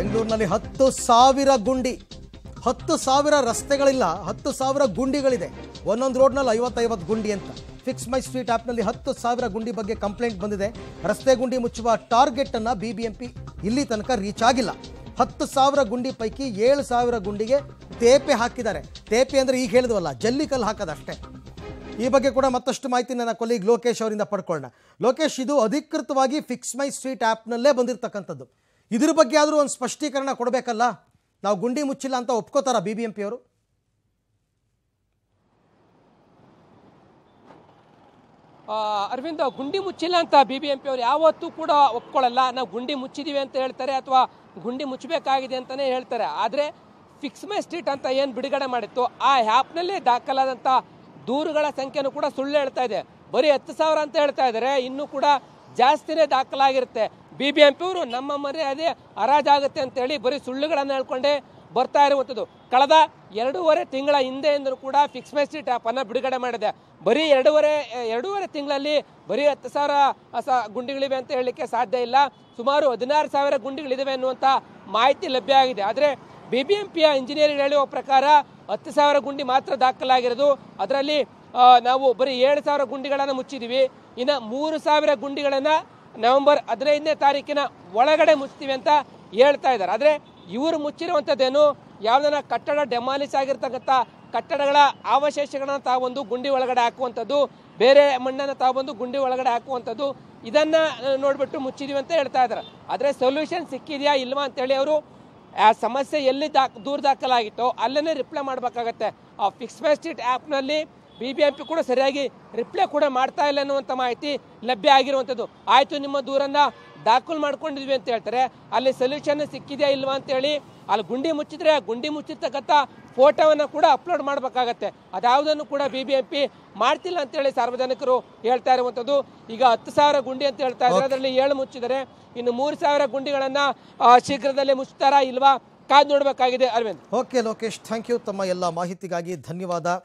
ಬೆಂಗಳೂರಿನಲ್ಲಿ ಹತ್ತು ಸಾವಿರ ಗುಂಡಿ ಹತ್ತು ಸಾವಿರ ರಸ್ತೆಗಳಿಲ್ಲ ಹತ್ತು ಸಾವಿರ ಗುಂಡಿಗಳಿದೆ ಒಂದೊಂದು ರೋಡ್ನಲ್ಲಿ ಐವತ್ತೈವತ್ತು ಗುಂಡಿ ಅಂತ ಫಿಕ್ಸ್ ಮೈ ಸ್ಟ್ರೀಟ್ ಆ್ಯಪ್ನಲ್ಲಿ ಹತ್ತು ಸಾವಿರ ಗುಂಡಿ ಬಗ್ಗೆ ಕಂಪ್ಲೇಂಟ್ ಬಂದಿದೆ ರಸ್ತೆ ಗುಂಡಿ ಮುಚ್ಚುವ ಟಾರ್ಗೆಟನ್ನು ಬಿ ಬಿ ಎಂ ಪಿ ಇಲ್ಲಿ ತನಕ ರೀಚ್ ಆಗಿಲ್ಲ ಹತ್ತು ಸಾವಿರ ಗುಂಡಿ ಪೈಕಿ ಏಳು ಸಾವಿರ ಗುಂಡಿಗೆ ತೇಪೆ ಹಾಕಿದ್ದಾರೆ ತೇಪೆ ಅಂದರೆ ಈಗ ಹೇಳಿದ್ವಲ್ಲ ಜಲ್ಲಿಕಲ್ಲು ಹಾಕೋದಷ್ಟೇ ಈ ಬಗ್ಗೆ ಕೂಡ ಮತ್ತಷ್ಟು ಮಾಹಿತಿ ನನ್ನ ಕೊಲೀಗ್ ಲೋಕೇಶ್ ಅವರಿಂದ ಪಡ್ಕೊಳ್ಳೋಣ ಲೋಕೇಶ್ ಇದು ಅಧಿಕೃತವಾಗಿ ಫಿಕ್ಸ್ ಮೈ ಸ್ಟ್ರೀಟ್ ಆ್ಯಪ್ನಲ್ಲೇ ಬಂದಿರತಕ್ಕಂಥದ್ದು ಇದ್ರ ಬಗ್ಗೆ ಆದರೂ ಒಂದು ಸ್ಪಷ್ಟೀಕರಣ ಕೊಡಬೇಕಲ್ಲ ನಾವು ಗುಂಡಿ ಮುಚ್ಚಿಲ್ಲ ಅಂತ ಒಪ್ಕೋತಾರ ಬಿ ಬಿ ಎಂ ಅವರು ಗುಂಡಿ ಮುಚ್ಚಿಲ್ಲ ಅಂತ ಬಿ ಬಿ ಎಂ ಪಿ ಯಾವತ್ತೂ ಕೂಡ ಒಪ್ಕೊಳ್ಳಲ್ಲ ನಾವು ಗುಂಡಿ ಮುಚ್ಚಿದೀವಿ ಅಂತ ಹೇಳ್ತಾರೆ ಅಥವಾ ಗುಂಡಿ ಮುಚ್ಚಬೇಕಾಗಿದೆ ಅಂತಲೇ ಹೇಳ್ತಾರೆ ಆದರೆ ಫಿಕ್ಸ್ ಮೈ ಸ್ಟ್ರೀಟ್ ಅಂತ ಏನು ಬಿಡುಗಡೆ ಮಾಡಿತ್ತು ಆ ಆ್ಯಪ್ನಲ್ಲೇ ದಾಖಲಾದಂಥ ದೂರುಗಳ ಸಂಖ್ಯೆನೂ ಕೂಡ ಸುಳ್ಳು ಹೇಳ್ತಾ ಇದೆ ಬರೀ ಹತ್ತು ಸಾವಿರ ಅಂತ ಹೇಳ್ತಾ ಇದ್ದಾರೆ ಇನ್ನೂ ಕೂಡ ಜಾಸ್ತಿನೇ ದಾಖಲಾಗಿರುತ್ತೆ ಬಿ ಬಿ ಎಂ ಪಿಯವರು ನಮ್ಮ ಮನೆ ಅದೇ ಅಂತ ಅಂತೇಳಿ ಬರೀ ಸುಳ್ಳುಗಳನ್ನು ಹೇಳ್ಕೊಂಡೆ ಬರ್ತಾ ಇರುವಂಥದ್ದು ಕಳೆದ ಎರಡೂವರೆ ತಿಂಗಳ ಹಿಂದೆಯಿಂದಲೂ ಕೂಡ ಫಿಕ್ಸ್ ಟ್ಯಾಪ್ ಅನ್ನು ಬಿಡುಗಡೆ ಮಾಡಿದೆ ಬರೀ ಎರಡೂವರೆ ಎರಡೂವರೆ ತಿಂಗಳಲ್ಲಿ ಬರೀ ಹತ್ತು ಸಾವಿರ ಸ ಗುಂಡಿಗಳಿವೆ ಅಂತ ಹೇಳಲಿಕ್ಕೆ ಸಾಧ್ಯ ಇಲ್ಲ ಸುಮಾರು ಹದಿನಾರು ಸಾವಿರ ಗುಂಡಿಗಳಿವೆ ಅನ್ನುವಂಥ ಮಾಹಿತಿ ಲಭ್ಯ ಆಗಿದೆ ಆದರೆ ಬಿ ಬಿ ಎಂ ಪಿಯ ಇಂಜಿನಿಯರ್ ಹೇಳುವ ಪ್ರಕಾರ ಹತ್ತು ಸಾವಿರ ಗುಂಡಿ ಮಾತ್ರ ದಾಖಲಾಗಿರೋದು ಅದರಲ್ಲಿ ನಾವು ಬರೀ ಏಳು ಸಾವಿರ ಗುಂಡಿಗಳನ್ನು ಮುಚ್ಚಿದ್ದೀವಿ ಇನ್ನು ಮೂರು ಸಾವಿರ ಗುಂಡಿಗಳನ್ನು ನವೆಂಬರ್ ಹದಿನೈದನೇ ತಾರೀಕಿನ ಒಳಗಡೆ ಮುಚ್ತೀವಿ ಅಂತ ಹೇಳ್ತಾ ಇದ್ದಾರೆ ಆದರೆ ಇವರು ಮುಚ್ಚಿರುವಂಥದ್ದೇನು ಯಾವ್ದಾರ ಕಟ್ಟಡ ಡೆಮಾಲಿಸ್ ಆಗಿರ್ತಕ್ಕಂಥ ಕಟ್ಟಡಗಳ ಅವಶೇಷಗಳನ್ನ ತಾವೊಂದು ಗುಂಡಿ ಒಳಗಡೆ ಹಾಕುವಂಥದ್ದು ಬೇರೆ ಮಣ್ಣನ್ನು ತಾವೊಂದು ಗುಂಡಿ ಒಳಗಡೆ ಹಾಕುವಂಥದ್ದು ಇದನ್ನು ನೋಡಿಬಿಟ್ಟು ಮುಚ್ಚಿದೀವಿ ಅಂತ ಹೇಳ್ತಾ ಇದ್ದಾರೆ ಆದರೆ ಸೊಲ್ಯೂಷನ್ ಸಿಕ್ಕಿದೆಯಾ ಇಲ್ವಾ ಅಂತೇಳಿ ಅವರು ಆ ಸಮಸ್ಯೆ ಎಲ್ಲಿ ದಾ ದೂರ ದಾಖಲಾಗಿತ್ತು ಅಲ್ಲೇ ರಿಪ್ಲೈ ಮಾಡಬೇಕಾಗತ್ತೆ ಆ ಫಿಕ್ಸ್ ಬೈ ಆ್ಯಪ್ನಲ್ಲಿ ಬಿಬಿಎಂಪಿ ಕೂಡ ಸರಿಯಾಗಿ ರಿಪ್ಲೈ ಕೂಡ ಮಾಡ್ತಾ ಇಲ್ಲ ಅನ್ನುವಂಥ ಮಾಹಿತಿ ಲಭ್ಯ ಆಗಿರುವಂಥದ್ದು ಆಯಿತು ನಿಮ್ಮ ದೂರನ್ನ ದಾಖಲು ಮಾಡ್ಕೊಂಡಿದ್ವಿ ಅಂತ ಹೇಳ್ತಾರೆ ಅಲ್ಲಿ ಸೊಲ್ಯೂಷನ್ ಸಿಕ್ಕಿದೆಯಾ ಇಲ್ವಾ ಅಂತ ಹೇಳಿ ಅಲ್ಲಿ ಗುಂಡಿ ಮುಚ್ಚಿದ್ರೆ ಗುಂಡಿ ಮುಚ್ಚಿರ್ತಕ್ಕಂಥ ಫೋಟೋವನ್ನು ಕೂಡ ಅಪ್ಲೋಡ್ ಮಾಡಬೇಕಾಗತ್ತೆ ಅದ್ಯಾವುದನ್ನು ಕೂಡ ಬಿ ಬಿ ಎಂ ಪಿ ಮಾಡ್ತಿಲ್ಲ ಅಂತೇಳಿ ಸಾರ್ವಜನಿಕರು ಹೇಳ್ತಾ ಇರುವಂಥದ್ದು ಈಗ ಹತ್ತು ಸಾವಿರ ಗುಂಡಿ ಅಂತ ಹೇಳ್ತಾ ಇದ್ದಾರೆ ಅದರಲ್ಲಿ ಏಳು ಮುಚ್ಚಿದರೆ ಇನ್ನು ಮೂರು ಸಾವಿರ ಗುಂಡಿಗಳನ್ನು ಶೀಘ್ರದಲ್ಲೇ ಮುಚ್ಚುತ್ತಾರಾ ಇಲ್ವಾ ಕಾದು ನೋಡಬೇಕಾಗಿದೆ Arvind okay Lokesh thank you ತಮ್ಮ ಎಲ್ಲ ಮಾಹಿತಿಗಾಗಿ ಧನ್ಯವಾದ